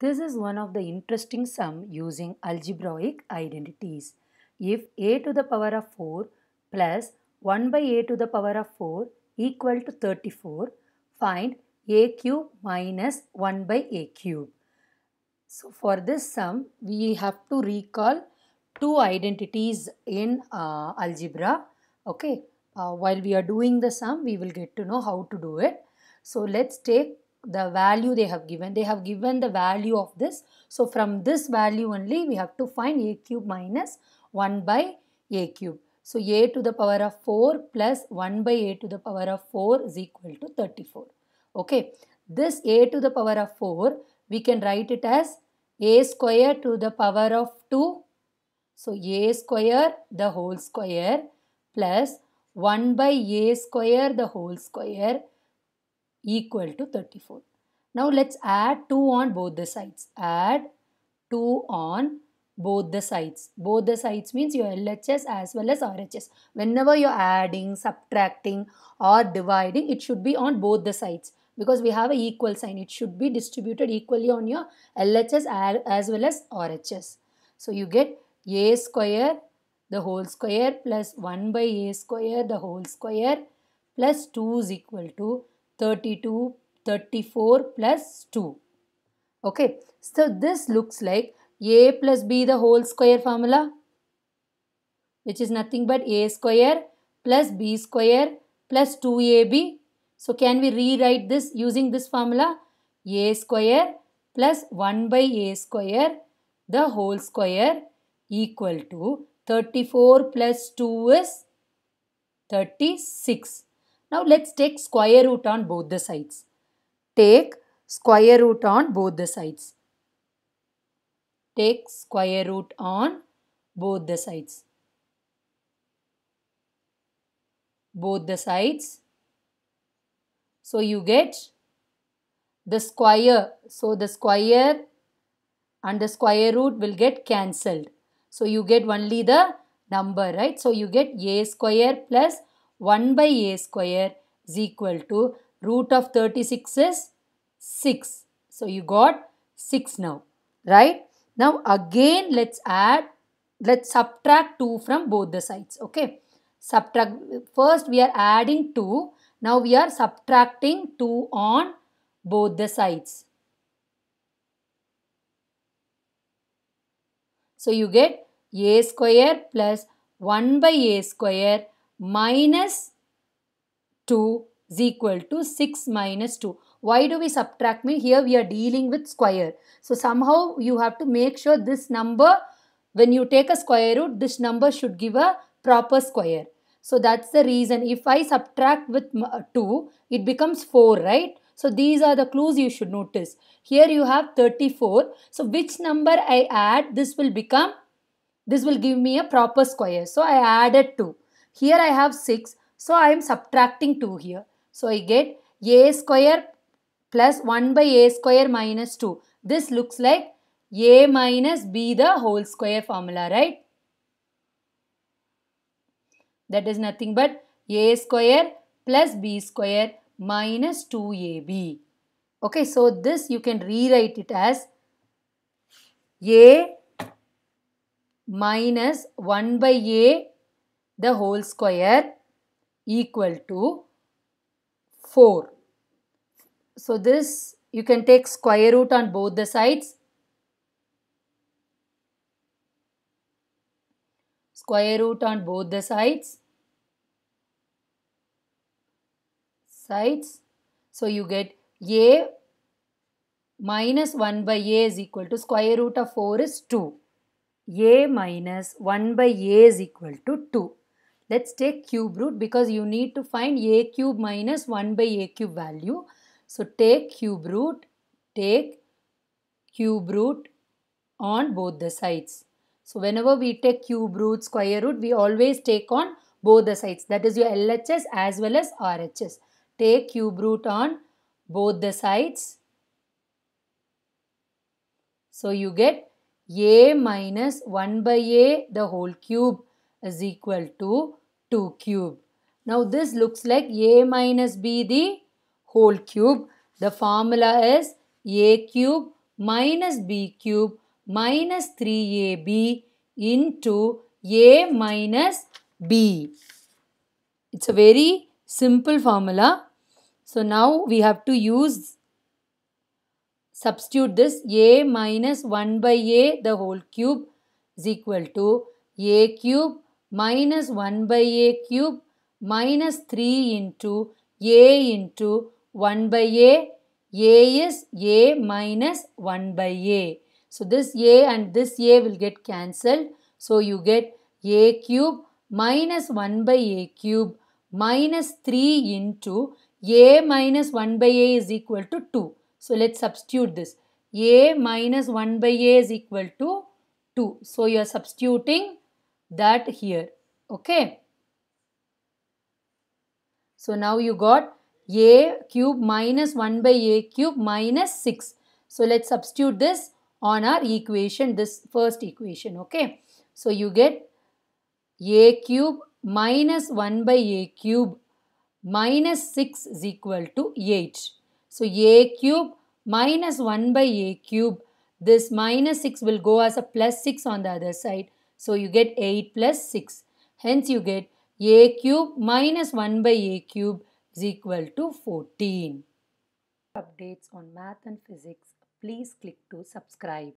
This is one of the interesting sum using algebraic identities. If a to the power of 4 plus 1 by a to the power of 4 equal to 34, find a cube minus 1 by a cube. So for this sum, we have to recall two identities in uh, algebra. Okay, uh, while we are doing the sum, we will get to know how to do it. So let's take the value they have given. They have given the value of this. So from this value only we have to find a cube minus 1 by a cube. So a to the power of 4 plus 1 by a to the power of 4 is equal to 34. Okay. This a to the power of 4 we can write it as a square to the power of 2. So a square the whole square plus 1 by a square the whole square equal to 34. Now let's add 2 on both the sides. Add 2 on both the sides. Both the sides means your LHS as well as RHS. Whenever you're adding, subtracting or dividing, it should be on both the sides because we have a equal sign. It should be distributed equally on your LHS as well as RHS. So you get a square the whole square plus 1 by a square the whole square plus 2 is equal to 32, 34 plus 2. Okay, so this looks like a plus b the whole square formula which is nothing but a square plus b square plus 2ab. So can we rewrite this using this formula? a square plus 1 by a square the whole square equal to 34 plus 2 is 36. Now let's take square root on both the sides. Take square root on both the sides. Take square root on both the sides. Both the sides. So you get the square. So the square and the square root will get cancelled. So you get only the number, right? So you get a square plus 1 by a square is equal to root of 36 is 6. So you got 6 now, right? Now again let's add, let's subtract 2 from both the sides, okay? Subtract, first we are adding 2, now we are subtracting 2 on both the sides. So you get a square plus 1 by a square minus 2 is equal to 6 minus 2. Why do we subtract mean? Here we are dealing with square. So somehow you have to make sure this number, when you take a square root, this number should give a proper square. So that's the reason. If I subtract with uh, 2, it becomes 4, right? So these are the clues you should notice. Here you have 34. So which number I add, this will become, this will give me a proper square. So I added 2. Here I have 6. So I am subtracting 2 here. So I get a square plus 1 by a square minus 2. This looks like a minus b the whole square formula, right? That is nothing but a square plus b square minus 2ab. Okay, so this you can rewrite it as a minus 1 by a the whole square equal to 4. So this you can take square root on both the sides. Square root on both the sides. Sides. So you get a minus 1 by a is equal to square root of 4 is 2. a minus 1 by a is equal to 2. Let's take cube root because you need to find a cube minus 1 by a cube value. So take cube root, take cube root on both the sides. So whenever we take cube root, square root, we always take on both the sides. That is your LHS as well as RHS. Take cube root on both the sides. So you get a minus 1 by a the whole cube is equal to 2 cube. Now this looks like a minus b the whole cube. The formula is a cube minus b cube minus 3ab into a minus b. It's a very simple formula. So now we have to use substitute this a minus 1 by a the whole cube is equal to a cube minus 1 by a cube minus 3 into a into 1 by a. a is a minus 1 by a. So this a and this a will get cancelled. So you get a cube minus 1 by a cube minus 3 into a minus 1 by a is equal to 2. So let's substitute this. a minus 1 by a is equal to 2. So you are substituting that here okay so now you got a cube minus 1 by a cube minus 6 so let's substitute this on our equation this first equation okay so you get a cube minus 1 by a cube minus 6 is equal to 8 so a cube minus 1 by a cube this minus 6 will go as a plus 6 on the other side so you get 8 plus 6. Hence you get a cube minus 1 by a cube is equal to 14. Updates on math and physics, please click to subscribe.